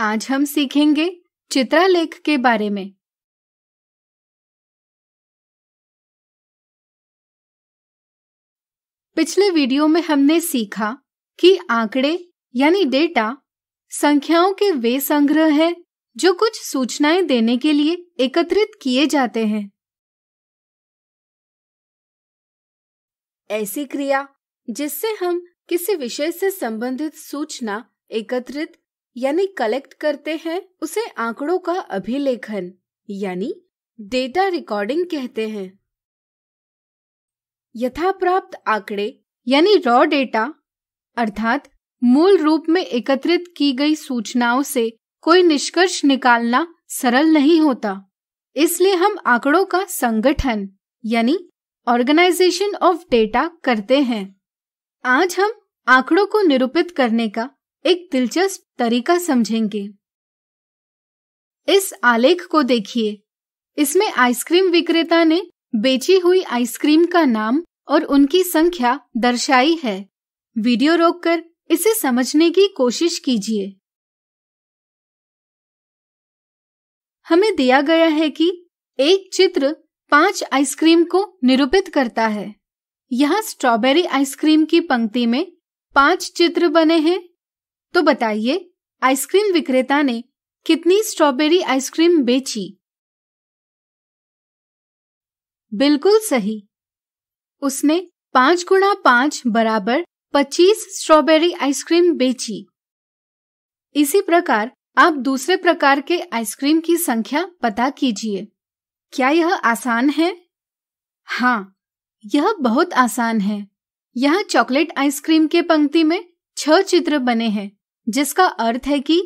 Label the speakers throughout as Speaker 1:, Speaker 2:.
Speaker 1: आज हम सीखेंगे चित्रालेख के बारे में पिछले वीडियो में हमने सीखा कि आंकड़े यानी डेटा संख्याओं के वे संग्रह हैं जो कुछ सूचनाएं देने के लिए एकत्रित किए जाते हैं ऐसी क्रिया जिससे हम किसी विषय से संबंधित सूचना एकत्रित यानी कलेक्ट करते हैं उसे आंकड़ों का अभिलेखन यानी डेटा रिकॉर्डिंग कहते हैं यथा प्राप्त आंकड़े यानी रॉ डेटा अर्थात मूल रूप में एकत्रित की गई सूचनाओं से कोई निष्कर्ष निकालना सरल नहीं होता इसलिए हम आंकड़ों का संगठन यानी ऑर्गेनाइजेशन ऑफ डेटा करते हैं आज हम आंकड़ों को निरूपित करने का एक दिलचस्प तरीका समझेंगे इस आलेख को देखिए इसमें आइसक्रीम विक्रेता ने बेची हुई आइसक्रीम का नाम और उनकी संख्या दर्शाई है वीडियो रोककर इसे समझने की कोशिश कीजिए हमें दिया गया है कि एक चित्र पांच आइसक्रीम को निरूपित करता है यहाँ स्ट्रॉबेरी आइसक्रीम की पंक्ति में पांच चित्र बने हैं तो बताइए आइसक्रीम विक्रेता ने कितनी स्ट्रॉबेरी आइसक्रीम बेची बिल्कुल सही उसने पांच गुणा पांच बराबर पच्चीस स्ट्रॉबेरी आइसक्रीम बेची इसी प्रकार आप दूसरे प्रकार के आइसक्रीम की संख्या पता कीजिए क्या यह आसान है हाँ यह बहुत आसान है यहाँ चॉकलेट आइसक्रीम के पंक्ति में छह चित्र बने हैं जिसका अर्थ है कि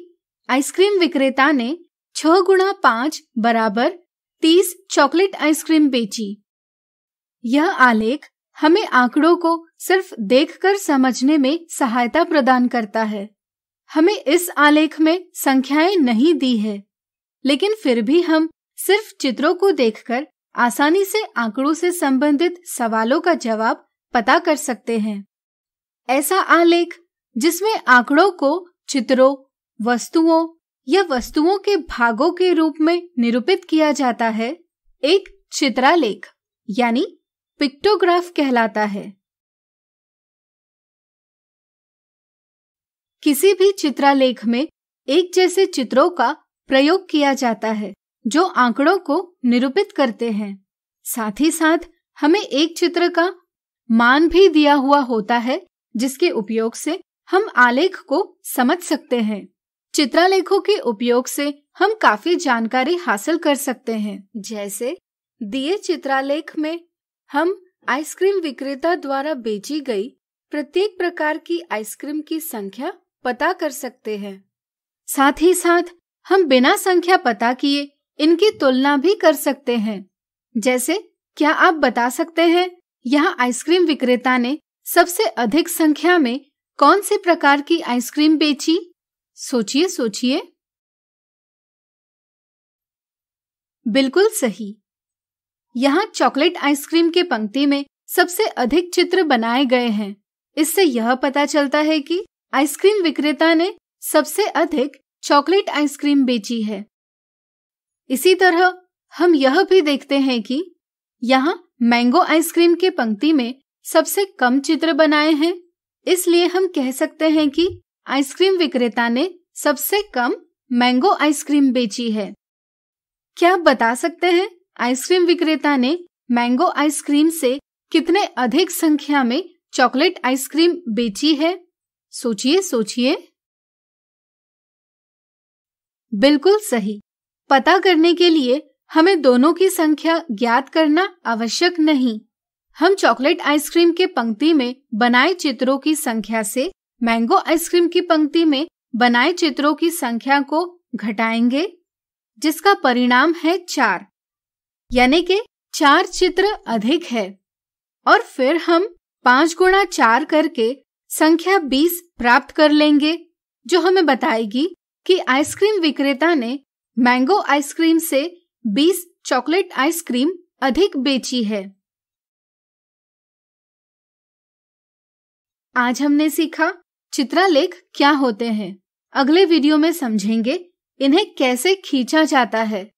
Speaker 1: आइसक्रीम विक्रेता ने छह गुणा पांच बराबर तीस चॉकलेट आइसक्रीम बेची यह आलेख हमें आंकड़ों को सिर्फ देखकर समझने में सहायता प्रदान करता है हमें इस आलेख में संख्याएं नहीं दी है लेकिन फिर भी हम सिर्फ चित्रों को देखकर आसानी से आंकड़ों से संबंधित सवालों का जवाब पता कर सकते हैं ऐसा आलेख जिसमें आंकड़ों को चित्रों वस्तुओं या वस्तुओं के भागों के रूप में निरूपित किया जाता है एक चित्रालेख यानी पिक्टोग्राफ कहलाता है किसी भी चित्रालेख में एक जैसे चित्रों का प्रयोग किया जाता है जो आंकड़ों को निरूपित करते हैं साथ ही साथ हमें एक चित्र का मान भी दिया हुआ होता है जिसके उपयोग से हम आलेख को समझ सकते हैं चित्रालेखों के उपयोग से हम काफी जानकारी हासिल कर सकते हैं जैसे दिए चित्रालेख में हम आइसक्रीम विक्रेता द्वारा बेची गई प्रत्येक प्रकार की आइसक्रीम की संख्या पता कर सकते हैं साथ ही साथ हम बिना संख्या पता किए इनकी तुलना भी कर सकते हैं जैसे क्या आप बता सकते हैं यहाँ आइसक्रीम विक्रेता ने सबसे अधिक संख्या में कौन से प्रकार की आइसक्रीम बेची सोचिए सोचिए बिल्कुल सही यहाँ चॉकलेट आइसक्रीम के पंक्ति में सबसे अधिक चित्र बनाए गए हैं इससे यह पता चलता है कि आइसक्रीम विक्रेता ने सबसे अधिक चॉकलेट आइसक्रीम बेची है इसी तरह हम यह भी देखते हैं कि यहाँ मैंगो आइसक्रीम के पंक्ति में सबसे कम चित्र बनाए हैं इसलिए हम कह सकते हैं कि आइसक्रीम विक्रेता ने सबसे कम मैंगो आइसक्रीम बेची है क्या आप बता सकते हैं आइसक्रीम विक्रेता ने मैंगो आइसक्रीम से कितने अधिक संख्या में चॉकलेट आइसक्रीम बेची है सोचिए सोचिए बिल्कुल सही पता करने के लिए हमें दोनों की संख्या ज्ञात करना आवश्यक नहीं हम चॉकलेट आइसक्रीम के पंक्ति में बनाए चित्रों की संख्या से मैंगो आइसक्रीम की पंक्ति में बनाए चित्रों की संख्या को घटाएंगे जिसका परिणाम है चार यानी के चार चित्र अधिक है और फिर हम पांच गुणा चार करके संख्या बीस प्राप्त कर लेंगे जो हमें बताएगी कि आइसक्रीम विक्रेता ने मैंगो आइसक्रीम से बीस चॉकलेट आइसक्रीम अधिक बेची है आज हमने सीखा चित्रालेख क्या होते हैं अगले वीडियो में समझेंगे इन्हें कैसे खींचा जाता है